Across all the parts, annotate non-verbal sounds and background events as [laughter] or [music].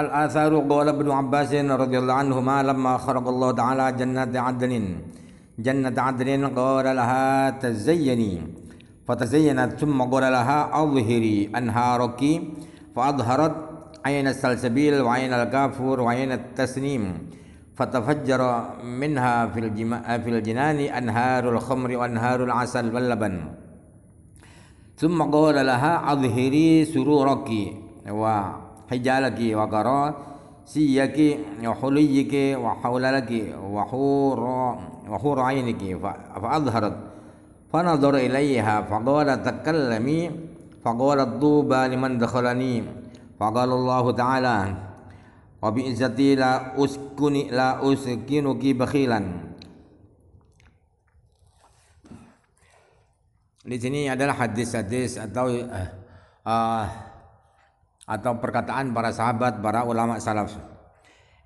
الآثار قول ابن عباس رضي الله عنهما لما خرج الله تعالى جنة عدن جنة عدن قال لها تزيني فتزينت ثم قال لها أظهري أنهارك فأظهرت عين السلسبيل وعين الكافور وعين التسنيم فتفجر منها في, في الجنان أنهار الخمر وأنهار العسل واللبن ثم قال لها أظهري سرورك و hijalaki wa qara siyaki wa huliyaki wa hawlalaki wa hura wa hura ayniki fa adharat fa nadhara ilayha fa qala takallami fa qala duba liman dakhalani fa qala Allah ta'ala wa bi izzati la uskuni la uskinuki bakhilan di sini adalah hadis-hadis atau uh, atau perkataan para sahabat, para ulama salaf.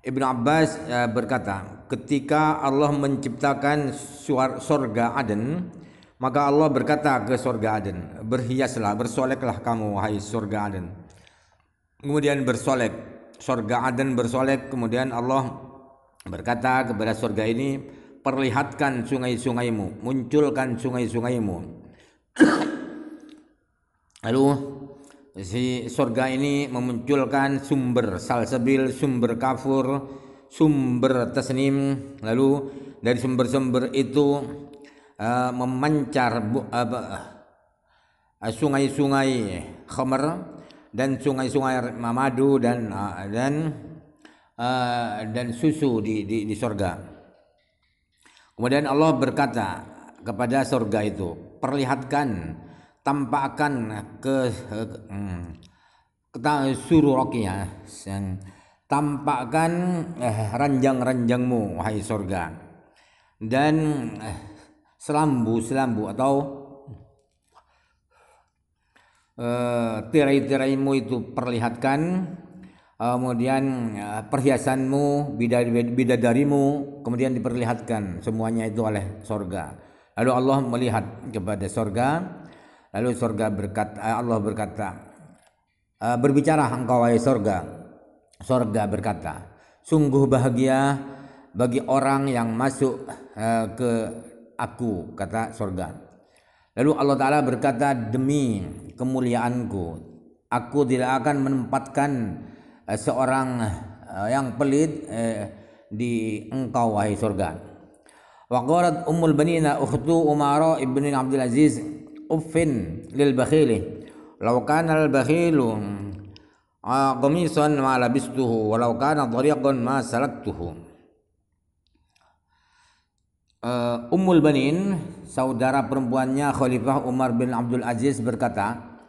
Ibnu Abbas eh, berkata, ketika Allah menciptakan surga Aden, maka Allah berkata ke surga Aden, berhiaslah, bersoleklah kamu wahai surga Aden. Kemudian bersolek, surga Aden bersolek, kemudian Allah berkata kepada surga ini, perlihatkan sungai-sungaimu, munculkan sungai-sungaimu. [coughs] Lalu si surga ini memunculkan sumber salsabil, sumber kafur, sumber tasnim, lalu dari sumber-sumber itu uh, memancar eh, sungai-sungai uh, khamar dan sungai-sungai mamadu dan uh, dan uh, dan susu di, di di surga. Kemudian Allah berkata kepada surga itu, perlihatkan tampakkan ke hmm, suruh Rocky ya tampakkan eh, ranjang-ranjangmu wahai sorga dan eh, selambu selambu atau eh, tirai-tiraimu itu perlihatkan eh, kemudian eh, perhiasanmu bidadarimu kemudian diperlihatkan semuanya itu oleh sorga lalu Allah melihat kepada sorga Lalu surga berkata eh, Allah berkata eh, berbicara engkau wahai surga. Surga berkata, sungguh bahagia bagi orang yang masuk eh, ke aku kata surga. Lalu Allah taala berkata demi kemuliaanku aku tidak akan menempatkan seorang yang pelit di engkau wahai surga. Wa qalat ummul banina ukhtu Umara ibn Abdul Aziz uffin lil bakhili law kana al bakhilu qamisan ma labistuhu wa law kana dhariqan ma salaktuhu uh, Ummul Banin saudara perempuannya Khalifah Umar bin Abdul Aziz berkata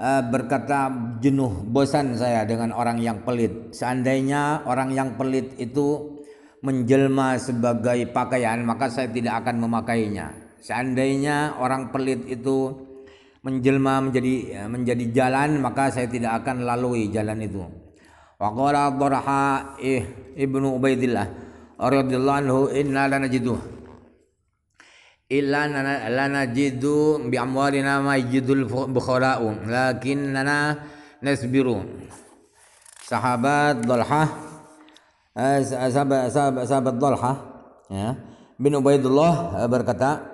uh, berkata jenuh bosan saya dengan orang yang pelit seandainya orang yang pelit itu menjelma sebagai pakaian maka saya tidak akan memakainya seandainya orang pelit itu menjelma menjadi ya, menjadi jalan maka saya tidak akan lalui jalan itu. Wa qala Dharha ibnu Ubaidillah radhiyallahu anhu inna lanajidu illa lanajidu bi amwalina ma yajidul bukhara'u lakinnana nasbiru. Sahabat Dharha eh, sahabat sahabat, sahabat Dharha ya bin Ubaidullah eh, berkata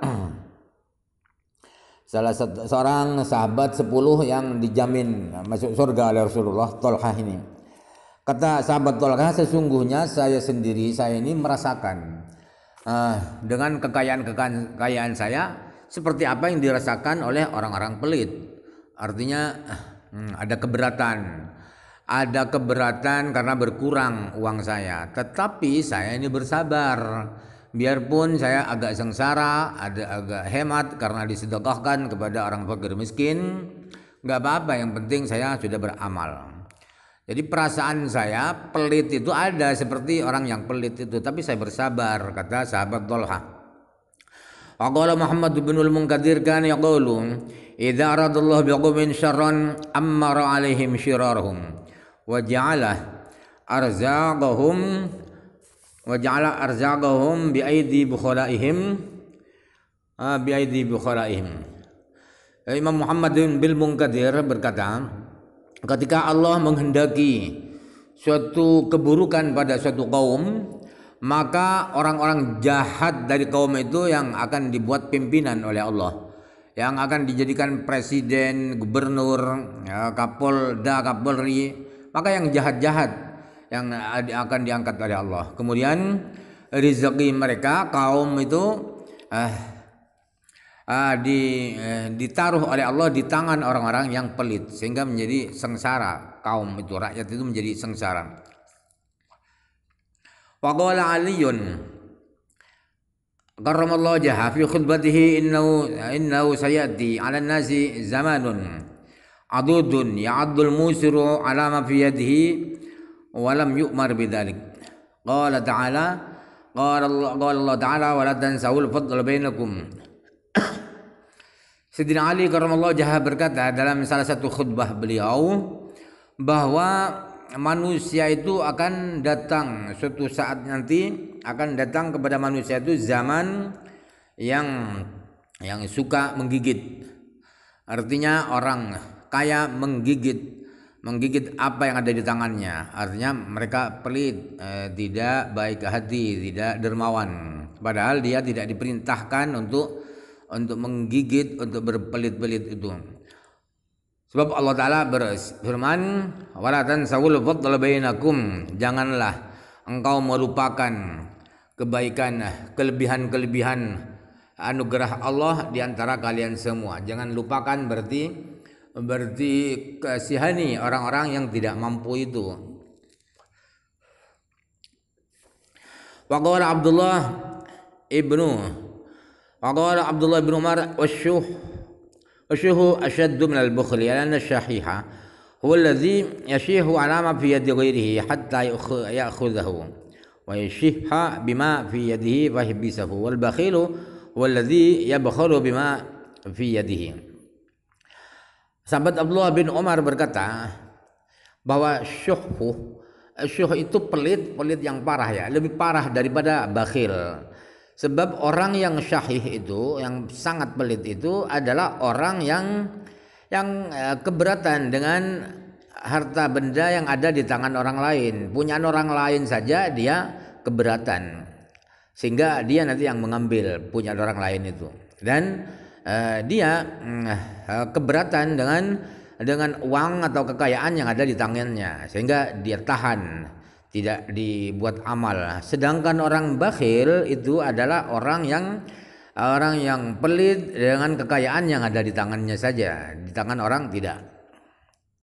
salah seorang sahabat sepuluh yang dijamin masuk surga oleh Rasulullah Tolhah ini kata sahabat Tolhah sesungguhnya saya sendiri saya ini merasakan uh, dengan kekayaan kekayaan saya seperti apa yang dirasakan oleh orang-orang pelit artinya hmm, ada keberatan ada keberatan karena berkurang uang saya tetapi saya ini bersabar biarpun saya agak sengsara, ada agak hemat karena disedekahkan kepada orang fakir miskin, nggak apa-apa. Yang penting saya sudah beramal. Jadi perasaan saya pelit itu ada seperti orang yang pelit itu, tapi saya bersabar kata sahabat Dolha. Aqala Muhammad bin al-Munkadir kan idza aradallahu syarran alaihim syirarhum wa arzaqahum wa ja'ala arzaqahum bi aidi bukharaihim bi Imam Muhammad bin Bil Munkadir berkata ketika Allah menghendaki suatu keburukan pada suatu kaum maka orang-orang jahat dari kaum itu yang akan dibuat pimpinan oleh Allah yang akan dijadikan presiden, gubernur, ya, kapolda, kapolri, maka yang jahat-jahat yang akan diangkat oleh Allah. Kemudian rezeki mereka kaum itu eh, eh, di, eh, ditaruh oleh Allah di tangan orang-orang yang pelit sehingga menjadi sengsara kaum itu rakyat itu menjadi sengsara. Waqala Aliun karramallahu jaha fi khutbatihi innahu innahu sayati 'ala nasi zamanun adudun ya'addul musiru 'ala ma fi yadihi walam yu'mar bidzalik qala ta'ala qala Allah qala Allah ta'ala wa la tansawul fadl bainakum [coughs] Sayyidina Ali karamallahu jaha berkata dalam salah satu khutbah beliau bahwa manusia itu akan datang suatu saat nanti akan datang kepada manusia itu zaman yang yang suka menggigit artinya orang kaya menggigit menggigit apa yang ada di tangannya artinya mereka pelit eh, tidak baik hati tidak dermawan padahal dia tidak diperintahkan untuk untuk menggigit untuk berpelit-pelit itu sebab Allah taala berfirman waratan sawul fadl bainakum janganlah engkau melupakan kebaikan kelebihan-kelebihan anugerah Allah di antara kalian semua jangan lupakan berarti berarti kasihani orang-orang yang tidak mampu itu. وقال عبد الله ابنه وقال عبد الله بن عمر والشح والشح أشد من البخل لأن الشحيح هو الذي يشيح على ما في يد غيره حتى يأخذه ويشح بما في يده فيحبسه والبخيل هو الذي يبخل بما في يده Sahabat Abdullah bin Omar berkata bahwa syuhfu syuh itu pelit, pelit yang parah ya, lebih parah daripada bakhil. Sebab orang yang syahih itu, yang sangat pelit itu adalah orang yang yang e, keberatan dengan harta benda yang ada di tangan orang lain. punya orang lain saja dia keberatan. Sehingga dia nanti yang mengambil punya orang lain itu. Dan Eh, dia mm, eh, eh, keberatan dengan dengan uang atau kekayaan yang ada di tangannya sehingga dia tahan tidak dibuat amal sedangkan orang bakhil itu adalah orang yang orang yang pelit dengan kekayaan yang ada di tangannya saja di tangan orang tidak